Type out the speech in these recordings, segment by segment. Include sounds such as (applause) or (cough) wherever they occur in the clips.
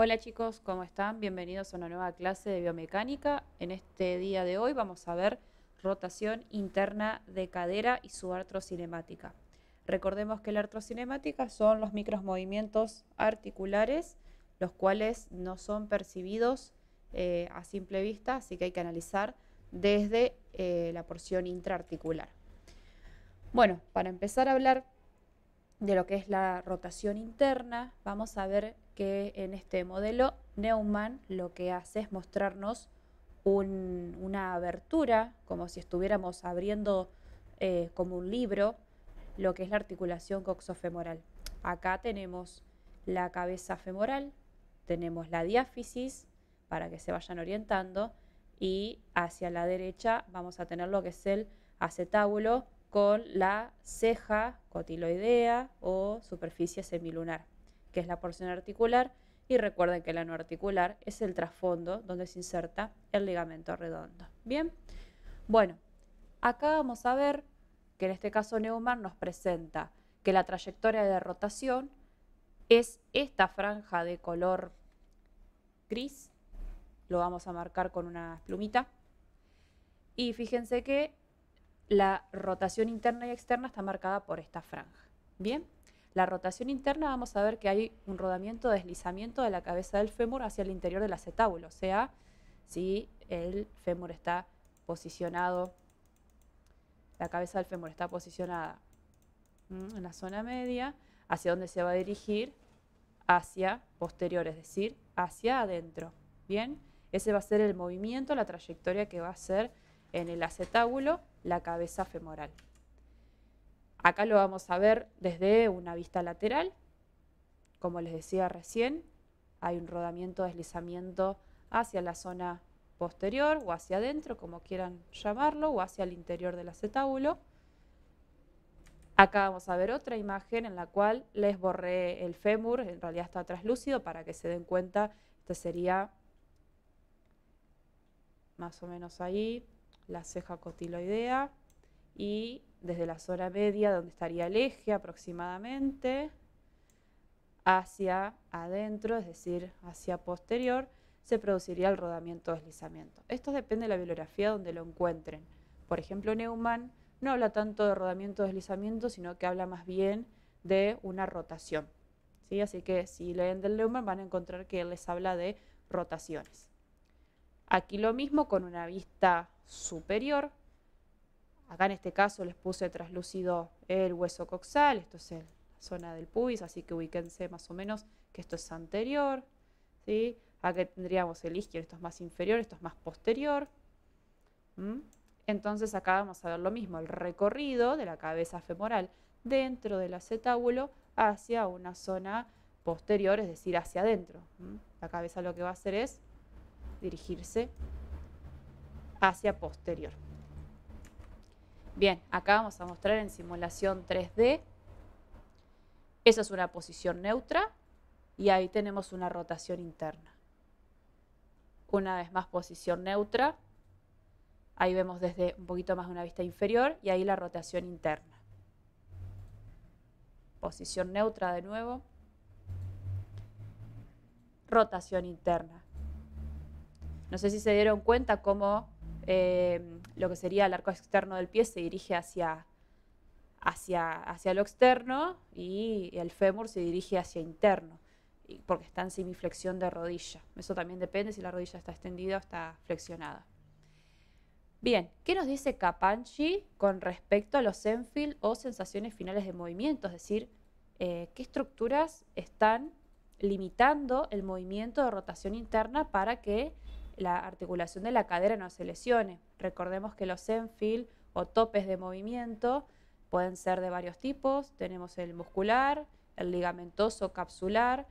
Hola chicos, ¿cómo están? Bienvenidos a una nueva clase de biomecánica. En este día de hoy vamos a ver rotación interna de cadera y su artrocinemática. Recordemos que la artrocinemática son los micromovimientos articulares, los cuales no son percibidos eh, a simple vista, así que hay que analizar desde eh, la porción intraarticular. Bueno, para empezar a hablar de lo que es la rotación interna, vamos a ver que en este modelo Neumann lo que hace es mostrarnos una abertura, como si estuviéramos abriendo eh, como un libro, lo que es la articulación coxofemoral. Acá tenemos la cabeza femoral, tenemos la diáfisis para que se vayan orientando y hacia la derecha vamos a tener lo que es el acetábulo con la ceja cotiloidea o superficie semilunar que es la porción articular, y recuerden que la no articular es el trasfondo donde se inserta el ligamento redondo. Bien, bueno, acá vamos a ver que en este caso Neumann nos presenta que la trayectoria de rotación es esta franja de color gris, lo vamos a marcar con una plumita, y fíjense que la rotación interna y externa está marcada por esta franja. Bien. La rotación interna vamos a ver que hay un rodamiento, deslizamiento de la cabeza del fémur hacia el interior del acetábulo, o sea, si el fémur está posicionado, la cabeza del fémur está posicionada en la zona media, hacia dónde se va a dirigir, hacia posterior, es decir, hacia adentro. Bien, ese va a ser el movimiento, la trayectoria que va a hacer en el acetábulo la cabeza femoral. Acá lo vamos a ver desde una vista lateral. Como les decía recién, hay un rodamiento, deslizamiento hacia la zona posterior o hacia adentro, como quieran llamarlo, o hacia el interior del acetábulo. Acá vamos a ver otra imagen en la cual les borré el fémur, en realidad está traslúcido para que se den cuenta, Esta sería más o menos ahí, la ceja cotiloidea, y desde la zona media, donde estaría el eje aproximadamente, hacia adentro, es decir, hacia posterior, se produciría el rodamiento o deslizamiento. Esto depende de la bibliografía donde lo encuentren. Por ejemplo, Neumann no habla tanto de rodamiento o deslizamiento, sino que habla más bien de una rotación. ¿sí? Así que si leen del Neumann van a encontrar que él les habla de rotaciones. Aquí lo mismo con una vista superior, Acá en este caso les puse traslúcido el hueso coxal, esto es la zona del pubis, así que ubíquense más o menos que esto es anterior. ¿sí? Acá tendríamos el isquio, esto es más inferior, esto es más posterior. Entonces acá vamos a ver lo mismo, el recorrido de la cabeza femoral dentro del acetábulo hacia una zona posterior, es decir, hacia adentro. La cabeza lo que va a hacer es dirigirse hacia posterior. Bien, acá vamos a mostrar en simulación 3D. Esa es una posición neutra y ahí tenemos una rotación interna. Una vez más posición neutra. Ahí vemos desde un poquito más de una vista inferior y ahí la rotación interna. Posición neutra de nuevo. Rotación interna. No sé si se dieron cuenta cómo eh, lo que sería el arco externo del pie se dirige hacia, hacia, hacia lo externo y el fémur se dirige hacia interno, porque está en semiflexión de rodilla. Eso también depende si la rodilla está extendida o está flexionada. Bien, ¿qué nos dice Capanchi con respecto a los Enfield o sensaciones finales de movimiento? Es decir, eh, ¿qué estructuras están limitando el movimiento de rotación interna para que la articulación de la cadera no se lesione. Recordemos que los enfield o topes de movimiento pueden ser de varios tipos. Tenemos el muscular, el ligamentoso capsular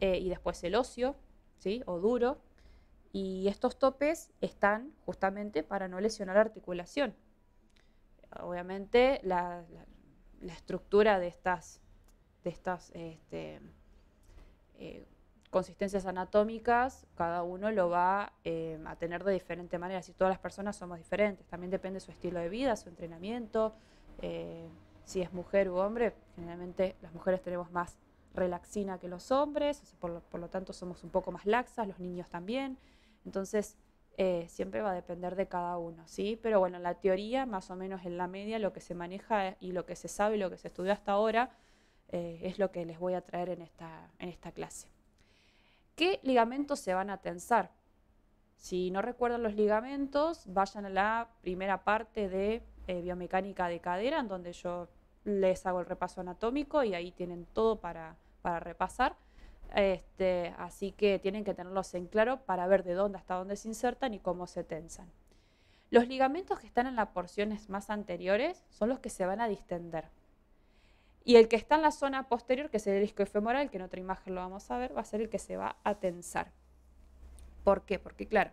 eh, y después el óseo ¿sí? o duro. Y estos topes están justamente para no lesionar la articulación. Obviamente la, estructura de estas, de estas este, eh, consistencias anatómicas, cada uno lo va eh, a tener de diferente manera, si todas las personas somos diferentes, también depende de su estilo de vida, su entrenamiento, eh, si es mujer u hombre, generalmente las mujeres tenemos más relaxina que los hombres, por, lo, tanto somos un poco más laxas, los niños también, entonces eh, siempre va a depender de cada uno, ¿sí? Pero bueno, la teoría, más o menos en la media, lo que se maneja y lo que se sabe y lo que se estudió hasta ahora es lo que les voy a traer en esta, en esta clase. ¿Qué ligamentos se van a tensar? Si no recuerdan los ligamentos, vayan a la primera parte de eh, biomecánica de cadera, en donde yo les hago el repaso anatómico y ahí tienen todo para, repasar. Este, así que tienen que tenerlos en claro para ver de dónde hasta dónde se insertan y cómo se tensan. Los ligamentos que están en las porciones más anteriores son los que se van a distender. Y el que está en la zona posterior, que es el disco femoral, que en otra imagen lo vamos a ver, va a ser el que se va a tensar. ¿Por qué? Porque claro,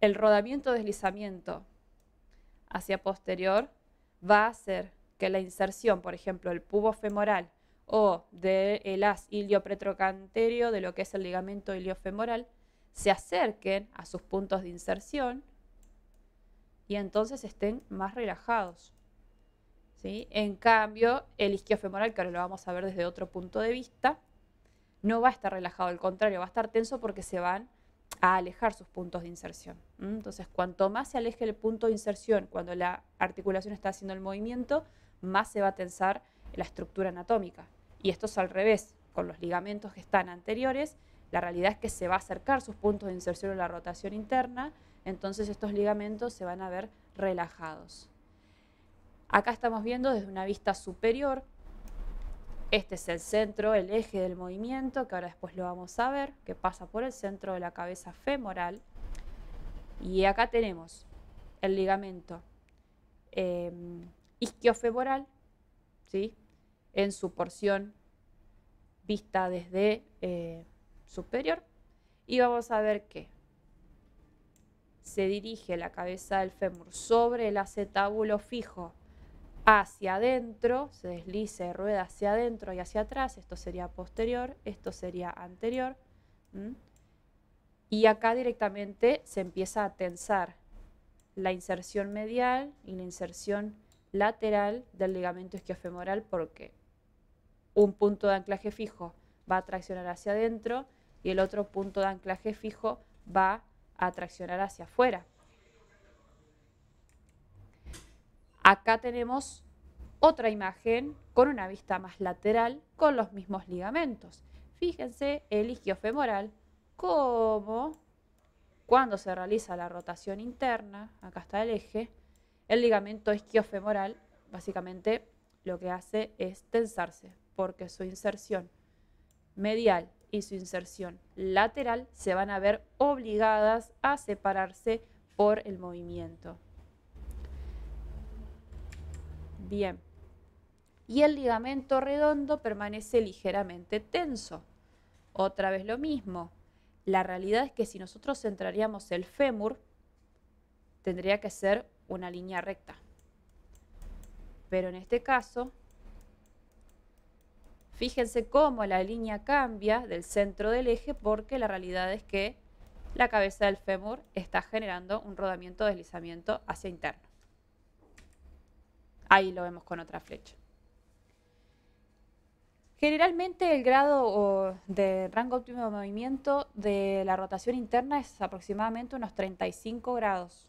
el rodamiento deslizamiento hacia posterior va a hacer que la inserción, por ejemplo, del pubo femoral o del de as iliopretrocanterio de lo que es el ligamento iliofemoral, se acerquen a sus puntos de inserción y entonces estén más relajados. En cambio, el isquiofemoral, que ahora lo vamos a ver desde otro punto de vista, no va a estar relajado, al contrario, va a estar tenso porque se van a alejar sus puntos de inserción. Entonces, cuanto más se aleje el punto de inserción cuando la articulación está haciendo el movimiento, más se va a tensar la estructura anatómica. Y esto es al revés, con los ligamentos que están anteriores, la realidad es que se va a acercar sus puntos de inserción en la rotación interna, entonces estos ligamentos se van a ver relajados. Acá estamos viendo desde una vista superior. Este es el centro, el eje del movimiento, que ahora después lo vamos a ver, que pasa por el centro de la cabeza femoral. Y acá tenemos el ligamento em, isquiofemoral, ¿sí? en su porción vista desde eh, superior. Y vamos a ver que se dirige la cabeza del fémur sobre el acetábulo fijo hacia adentro, se deslice, rueda hacia adentro y hacia atrás, esto sería posterior, esto sería anterior, y acá directamente se empieza a tensar la inserción medial y la inserción lateral del ligamento isquiofemoral porque un punto de anclaje fijo va a traccionar hacia adentro y el otro punto de anclaje fijo va a traccionar hacia afuera. Acá tenemos otra imagen con una vista más lateral con los mismos ligamentos. Fíjense el isquiofemoral, como cuando se realiza la rotación interna, acá está el eje, el ligamento isquiofemoral básicamente lo que hace es tensarse, porque su inserción medial y su inserción lateral se van a ver obligadas a separarse por el movimiento. Bien. Y el ligamento redondo permanece ligeramente tenso. Otra vez lo mismo. La realidad es que si nosotros centraríamos el fémur, tendría que ser una línea recta. Pero en este caso, fíjense cómo la línea cambia del centro del eje porque la realidad es que la cabeza del fémur está generando un rodamiento deslizamiento hacia interno. Ahí lo vemos con otra flecha. Generalmente el grado de rango óptimo de movimiento de la rotación interna es aproximadamente unos 35 grados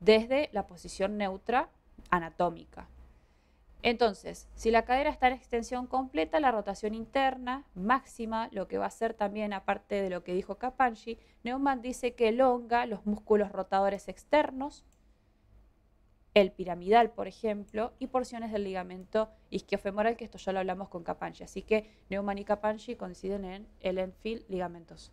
desde la posición neutra anatómica. Entonces, si la cadera está en extensión completa, la rotación interna máxima, lo que va a ser también, aparte de lo que dijo Capanchi, Neumann dice que elonga los músculos rotadores externos, el piramidal, por ejemplo, y porciones del ligamento isquiofemoral, que esto ya lo hablamos con Capanchi. Así que Neumann y Capanchi coinciden en el enfil ligamentoso.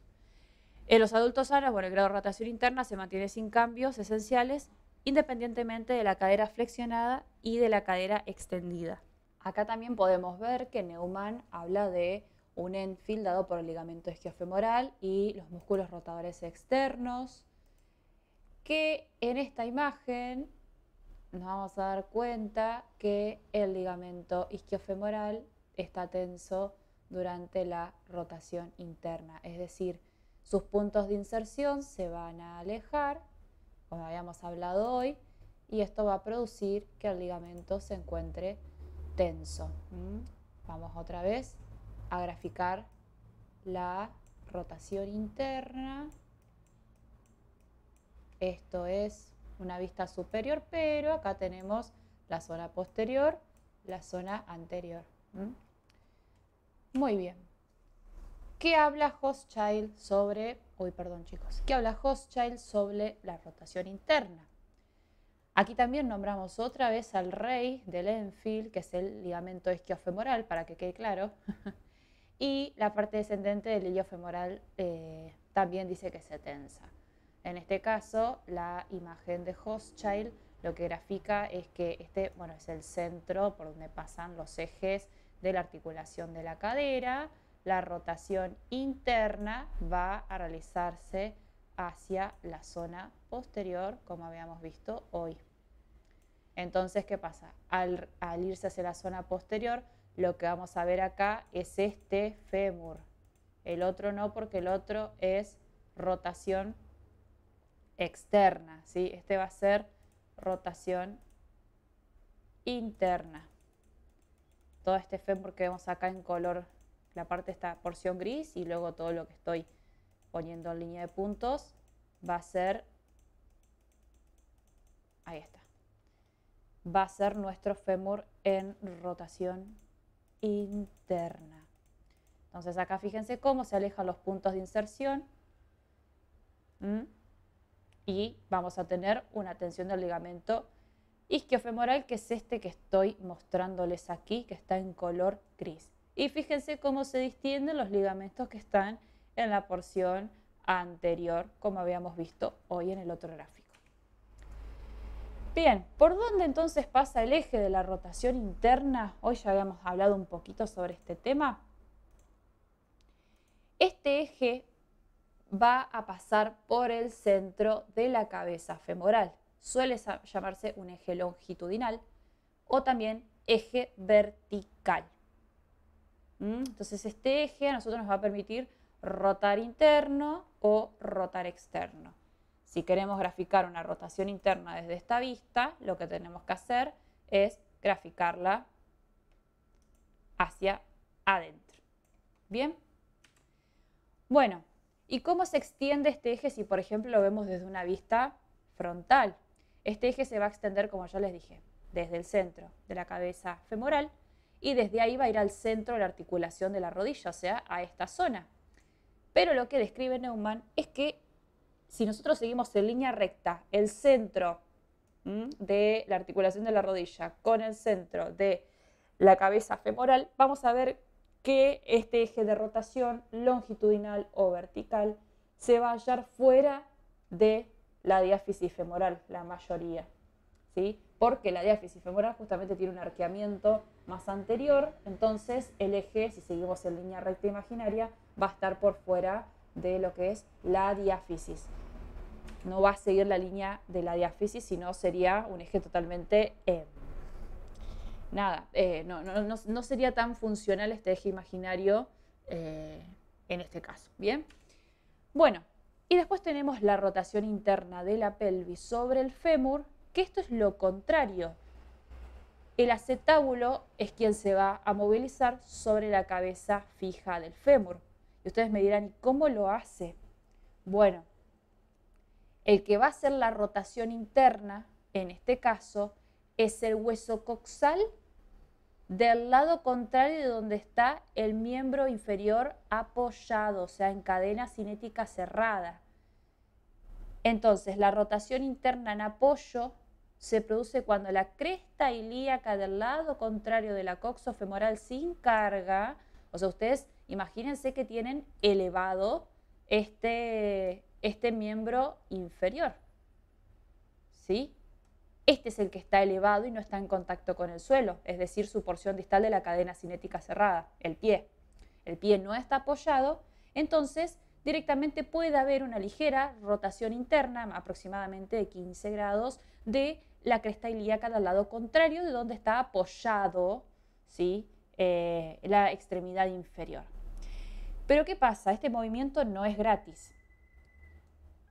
En los adultos sanos, bueno, el grado de rotación interna se mantiene sin cambios esenciales, independientemente de la cadera flexionada y de la cadera extendida. Acá también podemos ver que Neumann habla de un enfil dado por el ligamento isquiofemoral y los músculos rotadores externos, que en esta imagen nos vamos a dar cuenta que el ligamento isquiofemoral está tenso durante la rotación interna, es decir, sus puntos de inserción se van a alejar, como habíamos hablado hoy, y esto va a producir que el ligamento se encuentre tenso. ¿Mm? Vamos otra vez a graficar la rotación interna. Esto es una vista superior, pero acá tenemos la zona posterior, la zona anterior. Muy bien. ¿Qué habla Hochschild sobre, perdón chicos, qué habla sobre la rotación interna? Aquí también nombramos otra vez al rey del Enfield, que es el ligamento isquiofemoral, para que quede claro, (laughs) y la parte descendente del iliofemoral eh, también dice que se tensa. En este caso, la imagen de Hochschild lo que grafica es que este bueno, es el centro por donde pasan los ejes de la articulación de la cadera. La rotación interna va a realizarse hacia la zona posterior, como habíamos visto hoy. Entonces, ¿qué pasa? Al, irse hacia la zona posterior, lo que vamos a ver acá es este fémur. El otro no, porque el otro es rotación externa, ¿sí? Este va a ser rotación interna. Todo este fémur e que vemos acá en color, la parte esta porción gris y luego todo lo que estoy poniendo en línea de puntos va a ser, ahí está, va a ser nuestro fémur en rotación interna. Entonces acá fíjense cómo se alejan los puntos de inserción. ¿Mm? y vamos a tener una tensión del ligamento isquiofemoral, que es este que estoy mostrándoles aquí, que está en color gris. Y fíjense cómo se distienden los ligamentos que están en la porción anterior, como habíamos visto hoy en el otro gráfico. Bien, ¿por dónde entonces pasa el eje de la rotación interna? Hoy ya habíamos hablado un poquito sobre este tema. Este eje va a pasar por el centro de la cabeza femoral. Suele llamarse un eje longitudinal o también eje vertical. ¿Mm? Entonces este eje a nosotros nos va a permitir rotar interno o rotar externo. Si queremos graficar una rotación interna desde esta vista, lo que tenemos que hacer es graficarla hacia adentro. ¿Bien? Bueno, ¿Y cómo se extiende este eje si, por ejemplo, lo vemos desde una vista frontal? Este eje se va a extender, como ya les dije, desde el centro de la cabeza femoral y desde ahí va a ir al centro de la articulación de la rodilla, o sea, a esta zona. Pero lo que describe Neumann es que si nosotros seguimos en línea recta el centro de la articulación de la rodilla con el centro de la cabeza femoral, vamos a ver que este eje de rotación longitudinal o vertical se va a hallar fuera de la diáfisis femoral, la mayoría. ¿sí? Porque la diáfisis femoral justamente tiene un arqueamiento más anterior, entonces el eje, si seguimos en línea recta imaginaria, va a estar por fuera de lo que es la diáfisis. No va a seguir la línea de la diáfisis, sino sería un eje totalmente en nada, eh, no, no, sería tan funcional este eje imaginario eh, en este caso. Bien. Bueno, y después tenemos la rotación interna de la pelvis sobre el fémur, que esto es lo contrario. El acetábulo es quien se va a movilizar sobre la cabeza fija del fémur. Y ustedes me dirán, ¿y cómo lo hace? Bueno, el que va a hacer la rotación interna, en este caso, es el hueso coxal del lado contrario de donde está el miembro inferior apoyado, o sea, en cadena cinética cerrada. Entonces, la rotación interna en apoyo se produce cuando la cresta ilíaca del lado contrario de la coxofemoral sin carga, o sea, ustedes imagínense que tienen elevado este, este miembro inferior, ¿sí? este es el que está elevado y no está en contacto con el suelo, es decir, su porción distal de la cadena cinética cerrada, el pie. El pie no está apoyado, entonces directamente puede haber una ligera rotación interna, aproximadamente de 15 grados, de la cresta ilíaca del lado contrario de donde está apoyado ¿sí? Eh, la extremidad inferior. Pero ¿qué pasa? Este movimiento no es gratis.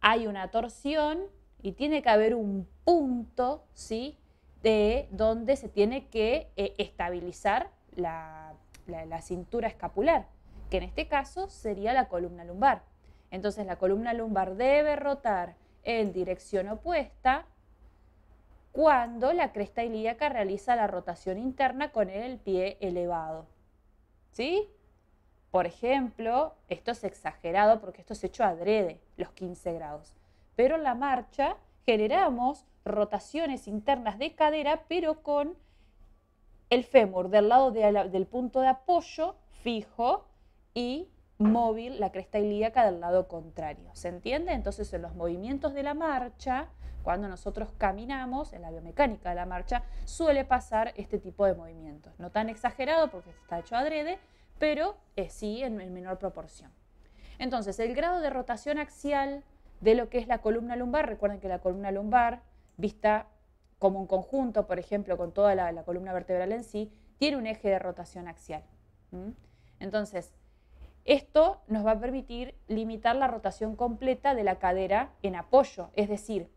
Hay una torsión y tiene que haber un punto, ¿sí? De donde se tiene que eh, estabilizar la, cintura escapular, que en este caso sería la columna lumbar. Entonces la columna lumbar debe rotar en dirección opuesta cuando la cresta ilíaca realiza la rotación interna con el pie elevado. ¿Sí? Por ejemplo, esto es exagerado porque esto es hecho adrede, los 15 grados pero en la marcha generamos rotaciones internas de cadera, pero con el fémur del lado del punto de apoyo fijo y móvil la cresta ilíaca del lado contrario. ¿Se entiende? Entonces en los movimientos de la marcha, cuando nosotros caminamos, en la biomecánica de la marcha, suele pasar este tipo de movimientos. No tan exagerado porque está hecho adrede, pero eh, sí en menor proporción. Entonces el grado de rotación axial de lo que es la columna lumbar. Recuerden que la columna lumbar, vista como un conjunto, por ejemplo, con toda la, columna vertebral en sí, tiene un eje de rotación axial. Entonces, esto nos va a permitir limitar la rotación completa de la cadera en apoyo, es decir,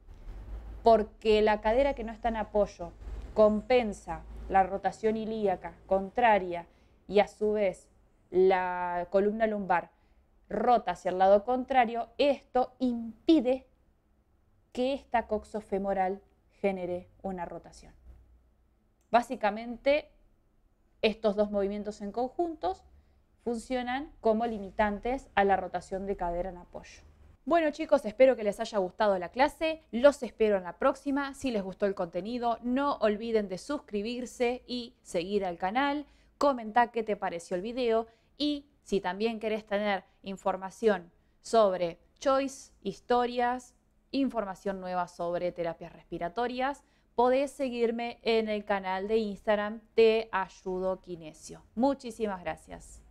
porque la cadera que no está en apoyo compensa la rotación ilíaca contraria y a su vez la columna lumbar rota hacia el lado contrario, esto impide que esta coxofemoral genere una rotación. Básicamente, estos dos movimientos en conjuntos funcionan como limitantes a la rotación de cadera en apoyo. Bueno chicos, espero que les haya gustado la clase, los espero en la próxima, si les gustó el contenido no olviden de suscribirse y seguir al canal, comenta qué te pareció el video y si también querés tener información sobre choice, historias, información nueva sobre terapias respiratorias, podés seguirme en el canal de Instagram Te Ayudo Kinesio. Muchísimas gracias.